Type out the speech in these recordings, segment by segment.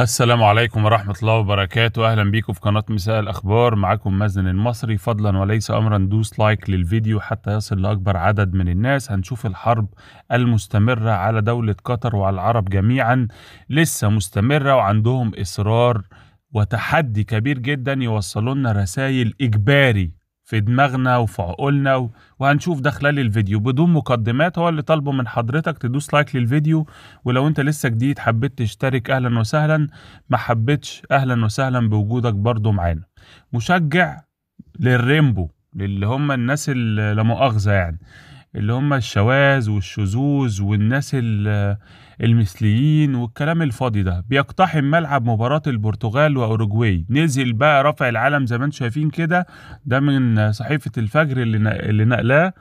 السلام عليكم ورحمة الله وبركاته أهلا بيكم في قناة مساء الأخبار معكم مازن المصري فضلا وليس أمرا دوس لايك للفيديو حتى يصل لأكبر عدد من الناس هنشوف الحرب المستمرة على دولة قطر وعلى العرب جميعا لسه مستمرة وعندهم إصرار وتحدي كبير جدا يوصلوا لنا رسائل إجباري في دماغنا وفي عقولنا وهنشوف ده خلال الفيديو بدون مقدمات هو اللي طالبه من حضرتك تدوس لايك للفيديو ولو انت لسه جديد حبيت تشترك اهلا وسهلا ما حبيتش اهلا وسهلا بوجودك برضو معانا مشجع للريمبو اللي هم الناس اللي لا مؤاخذه يعني اللي هم الشواذ والشذوذ والناس المثليين والكلام الفاضي ده بيقتحم ملعب مباراة البرتغال وأوروجواي نزل بقى رفع العلم زي ما انتم شايفين كده ده من صحيفة الفجر اللي اللي نقلاه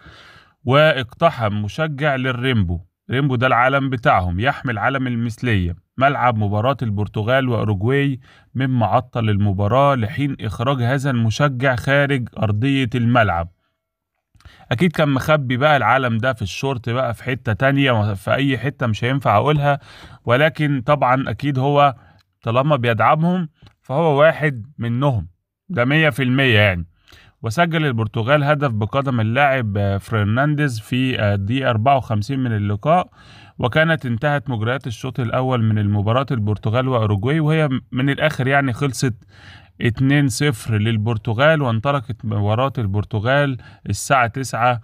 واقتحم مشجع للريمبو ريمبو ده العلم بتاعهم يحمل علم المثلية ملعب مباراة البرتغال وأوروجواي مما عطل المباراة لحين إخراج هذا المشجع خارج أرضية الملعب اكيد كان مخبي بقى العالم ده في الشورت بقى في حتة تانية في اي حتة مش هينفع اقولها ولكن طبعا اكيد هو طالما بيدعمهم فهو واحد منهم ده مية في المية يعني وسجل البرتغال هدف بقدم اللاعب فرنانديز في دي 54 من اللقاء وكانت انتهت مجريات الشوط الأول من المباراة البرتغال وأوروجواي وهي من الآخر يعني خلصت 2 0 للبرتغال وانطلقت مباراة البرتغال الساعة تسعة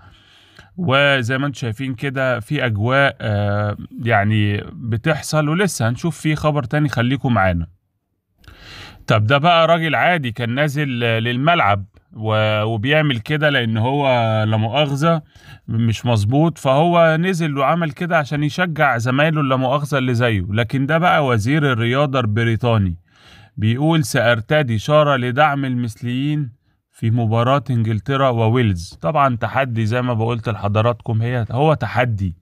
وزي ما انتم شايفين كده في اجواء آه، يعني بتحصل ولسه هنشوف في خبر تاني خليكم معانا طب ده بقى راجل عادي كان نازل للملعب وبيعمل كده لان هو لا مؤاخذه مش مظبوط فهو نزل وعمل كده عشان يشجع زمايله اللي مؤاخذه اللي زيه لكن ده بقى وزير الرياضه البريطاني بيقول سأرتدي شارة لدعم المثليين في مباراة انجلترا وويلز طبعا تحدي زي ما بقولت لحضراتكم هي هو تحدي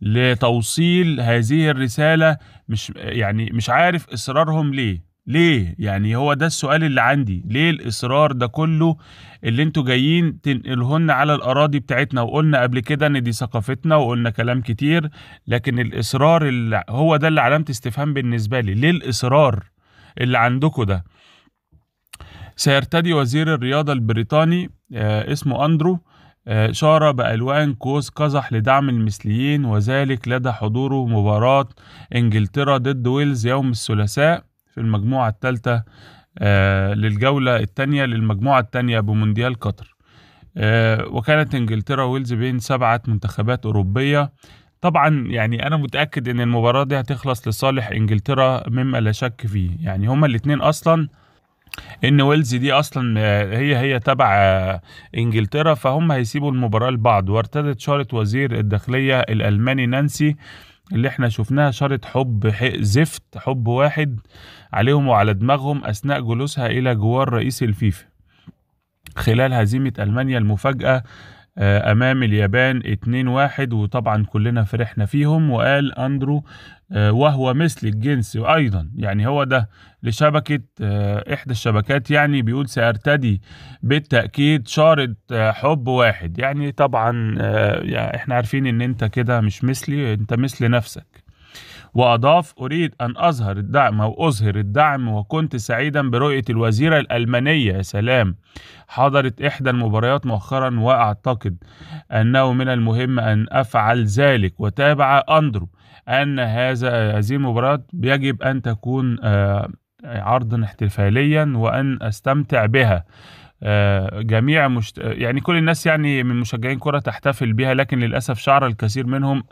لتوصيل هذه الرسالة مش يعني مش عارف إصرارهم ليه ليه يعني هو ده السؤال اللي عندي ليه الإصرار ده كله اللي انتوا جايين تنقلهن على الأراضي بتاعتنا وقلنا قبل كده إن دي ثقافتنا وقلنا كلام كتير لكن الإصرار اللي هو ده اللي علامة استفهام بالنسبة لي ليه الإصرار اللي عندكم ده سيرتدي وزير الرياضة البريطاني آه، اسمه أندرو آه، شارة بألوان قوس قزح لدعم المثليين وذلك لدى حضوره مباراة إنجلترا ضد ويلز يوم الثلاثاء في المجموعة الثالثة آه، للجولة الثانية للمجموعة الثانية بمونديال قطر وكانت إنجلترا ويلز بين سبعة منتخبات أوروبية طبعًا يعني أنا متأكد إن المباراة دي هتخلص لصالح إنجلترا مما لا شك فيه، يعني هما الاتنين أصلًا إن ويلز دي أصلًا هي، هي تبع إنجلترا، فهُم هيسيبوا المباراة لبعض، وارتدت شارة وزير الداخلية الألماني نانسي اللي إحنا شُفناها شارة حُب زفت، حُب واحد عليهم وعلى دماغهم أثناء جلوسها إلى جوار رئيس الفيفا، خلال هزيمة ألمانيا المفاجاه آه، امام اليابان 2-1 وطبعا كلنا فرحنا فيهم وقال اندرو آه، وهو مثل الجنس ايضا يعني هو ده لشبكه آه، احدى الشبكات يعني بيقول سارتدي بالتاكيد شاره حب واحد يعني طبعا احنا عارفين ان انت كده مش مثلي انت مثل نفسك وأضاف أريد أن أظهر الدعم أو أظهر الدعم وكنت سعيدا برؤية الوزيرة الألمانية يا سلام حضرت إحدى المباريات مؤخرا وأعتقد أنه من المهم أن أفعل ذلك وتابع أندرو أن هذا هذه المباريات يجب أن تكون آه، عرضا احتفاليا وأن أستمتع بها آه، جميع مشت... آه، يعني كل الناس يعني من مشجعين كرة تحتفل بها لكن للأسف شعر الكثير منهم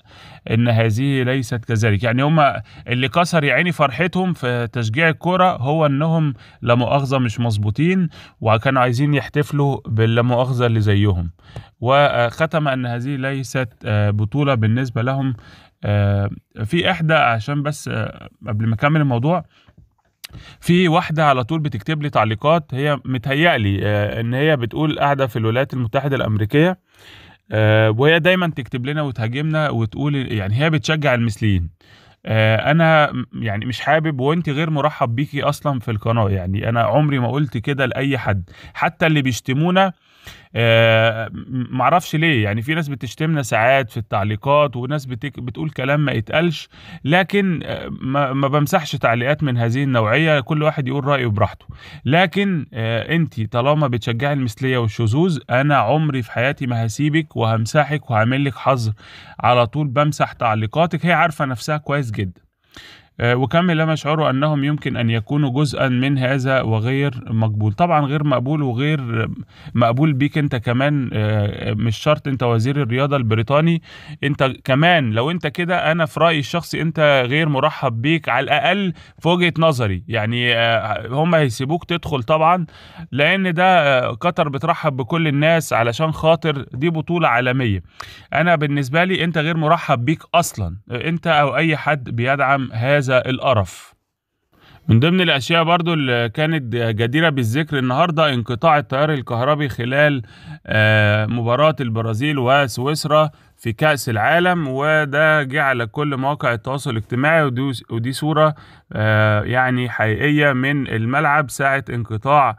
أن هذه ليست كذلك يعني هم اللي كسر يعني فرحتهم في تشجيع الكرة هو أنهم لا مؤاخذة مش مظبوطين وكانوا عايزين يحتفلوا باللا مؤاخذة اللي زيهم وختم أن هذه ليست آه، بطولة بالنسبة لهم في إحدى عشان بس قبل ما أكمل الموضوع في واحده على طول بتكتب لي تعليقات هي متهيألي آه، ان هي بتقول قاعده في الولايات المتحده الامريكيه آه، وهي دايما تكتب لنا وتهاجمنا وتقول يعني هي بتشجع المثليين آه، انا يعني مش حابب وانت غير مرحب بيكي اصلا في القناه يعني انا عمري ما قلت كده لاي حد حتى اللي بيشتمونا آه، معرفش ليه يعني في ناس بتشتمنا ساعات في التعليقات وناس بتك بتقول كلام ما يتقالش لكن آه، ما, ما بمسحش تعليقات من هذه النوعية كل واحد يقول رأيه براحته لكن آه، انت طالما بتشجعي المثلية والشذوذ انا عمري في حياتي ما هسيبك وهمسحك وهعمل لك حظر على طول بمسح تعليقاتك هي عارفة نفسها كويس جدا آه، وكمل لما شعروا أنهم يمكن أن يكونوا جزءا من هذا وغير مقبول طبعا غير مقبول وغير مقبول بيك أنت كمان آه، مش شرط أنت وزير الرياضة البريطاني أنت كمان لو أنت كده أنا في رأيي الشخصي أنت غير مرحب بيك على الأقل في وجهة نظري يعني آه، هم هيسيبوك تدخل طبعا لأن ده قطر بترحب بكل الناس علشان خاطر دي بطولة عالمية أنا بالنسبة لي أنت غير مرحب بيك أصلا أنت أو أي حد بيدعم هذا هذا القرف من ضمن الأشياء برضو اللي كانت جديرة بالذكر النهاردة انقطاع التيار الكهربي خلال آه، مباراة البرازيل وسويسرا في كأس العالم وده جه على كل مواقع التواصل الاجتماعي ودي, صورة آه، يعني حقيقية من الملعب ساعة انقطاع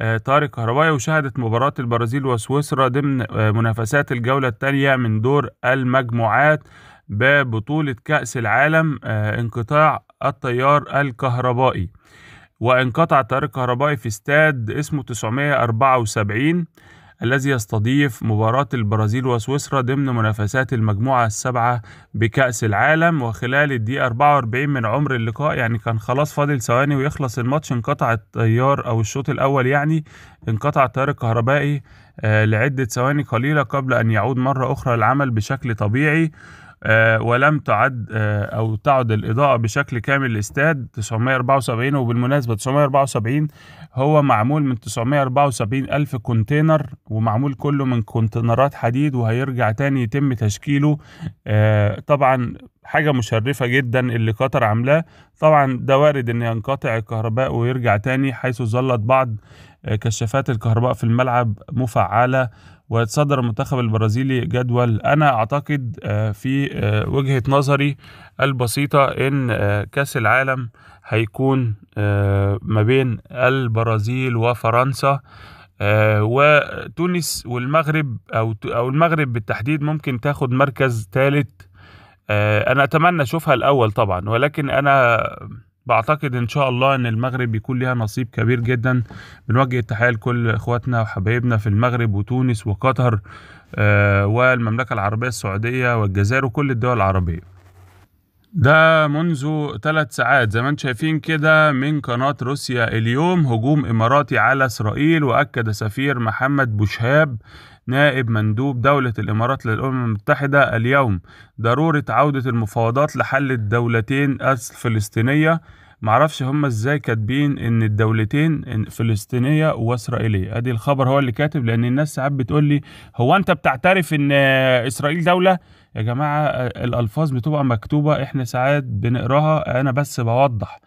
طارق آه، الكهربائي وشهدت مباراة البرازيل وسويسرا ضمن منافسات الجولة الثانية من دور المجموعات ببطولة كأس العالم آه، انقطاع التيار الكهربائي وانقطع التيار الكهربائي في استاد اسمه 974 الذي يستضيف مباراة البرازيل وسويسرا ضمن منافسات المجموعة السبعة بكأس العالم وخلال الدقيقة 44 من عمر اللقاء يعني كان خلاص فاضل ثواني ويخلص الماتش انقطع التيار أو الشوط الأول يعني انقطع التيار الكهربائي آه، لعدة ثواني قليلة قبل أن يعود مرة أخرى العمل بشكل طبيعي آه، ولم تعد آه، او تعد الاضاءه بشكل كامل للاستاد 974 وبالمناسبه 974 هو معمول من 974 الف كونتينر ومعمول كله من كونتينرات حديد وهيرجع تاني يتم تشكيله آه، طبعا حاجة مشرفة جدا اللي قطر عاملاه طبعا ده وارد ان ينقطع الكهرباء ويرجع تاني حيث ظلت بعض كشافات الكهرباء في الملعب مفعلة ويتصدر المنتخب البرازيلي جدول أنا أعتقد آه، في آه، وجهة نظري البسيطة إن آه، كأس العالم هيكون ما بين البرازيل وفرنسا وتونس والمغرب أو أو المغرب بالتحديد ممكن تاخد مركز ثالث أنا أتمنى أشوفها الأول طبعا ولكن أنا بعتقد ان شاء الله ان المغرب يكون ليها نصيب كبير جدا بنوجه التحيه لكل اخواتنا وحبايبنا في المغرب وتونس وقطر آه، والمملكه العربيه السعوديه والجزائر وكل الدول العربيه ده منذ ثلاث ساعات زي ما انتم شايفين كده من قناة روسيا اليوم هجوم إماراتي على إسرائيل وأكد سفير محمد بوشهاب نائب مندوب دولة الإمارات للأمم المتحدة اليوم ضرورة عودة المفاوضات لحل الدولتين الفلسطينية معرفش هم ازاي كاتبين ان الدولتين فلسطينيه واسرائيليه ادي الخبر هو اللي كاتب لان الناس ساعات بتقول لي هو انت بتعترف ان اسرائيل دوله يا جماعه الالفاظ بتبقى مكتوبه احنا ساعات بنقراها انا بس بوضح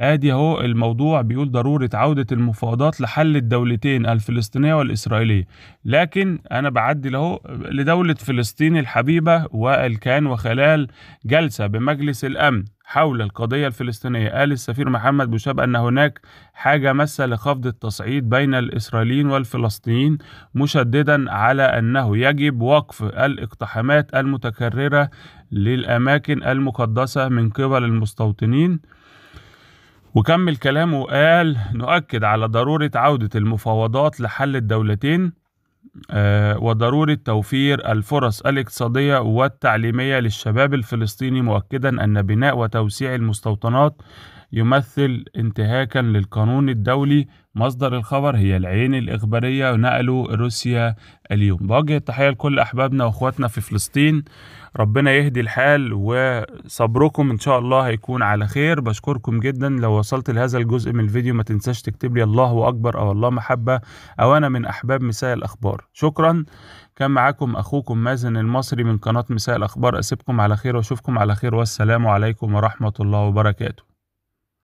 ادي اهو الموضوع بيقول ضروره عوده المفاوضات لحل الدولتين الفلسطينيه والاسرائيليه لكن انا بعدي اهو لدوله فلسطين الحبيبه والكان وخلال جلسه بمجلس الامن حول القضية الفلسطينية قال السفير محمد بوشاب أن هناك حاجة ماسة لخفض التصعيد بين الإسرائيليين والفلسطينيين مشددا على أنه يجب وقف الاقتحامات المتكررة للأماكن المقدسة من قبل المستوطنين وكمل كلامه وقال نؤكد على ضرورة عودة المفاوضات لحل الدولتين آه، وضرورة توفير الفرص الاقتصادية والتعليمية للشباب الفلسطيني مؤكدا أن بناء وتوسيع المستوطنات يمثل انتهاكا للقانون الدولي مصدر الخبر هي العين الإخبارية ونقلوا روسيا اليوم بوجه التحية لكل أحبابنا وأخواتنا في فلسطين ربنا يهدي الحال وصبركم إن شاء الله هيكون على خير بشكركم جدا لو وصلت لهذا الجزء من الفيديو ما تنساش تكتب لي الله أكبر أو الله محبة أو أنا من أحباب مساء الأخبار شكرا كان معاكم أخوكم مازن المصري من قناة مساء الأخبار أسيبكم على خير وأشوفكم على خير والسلام عليكم ورحمة الله وبركاته